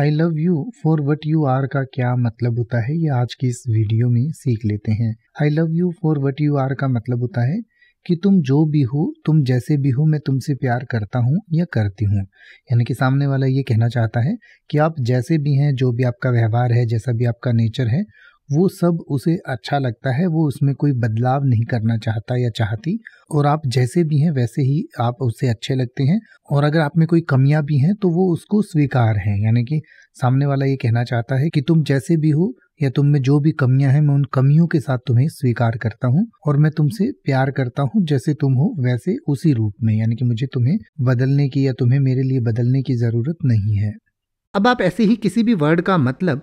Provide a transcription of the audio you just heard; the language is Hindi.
I love you for what you are का क्या मतलब होता है ये आज की इस वीडियो में सीख लेते हैं I love you for what you are का मतलब होता है कि तुम जो भी हो तुम जैसे भी हो मैं तुमसे प्यार करता हूँ या करती हूँ यानी कि सामने वाला ये कहना चाहता है कि आप जैसे भी हैं जो भी आपका व्यवहार है जैसा भी आपका नेचर है वो सब उसे अच्छा लगता है वो उसमें कोई बदलाव नहीं करना चाहता या चाहती और आप जैसे भी हैं वैसे ही आप उससे अच्छे लगते हैं और अगर आप में कोई कमियां भी हैं तो वो उसको स्वीकार है यानी कि सामने वाला ये कहना चाहता है कि तुम जैसे भी हो या तुम में जो भी कमियां हैं मैं उन कमियों के साथ तुम्हें स्वीकार करता हूँ और मैं तुमसे प्यार करता हूँ जैसे तुम हो वैसे उसी रूप में यानी कि मुझे तुम्हें बदलने की या तुम्हें मेरे लिए बदलने की जरूरत नहीं है अब आप ऐसे ही किसी भी वर्ड का मतलब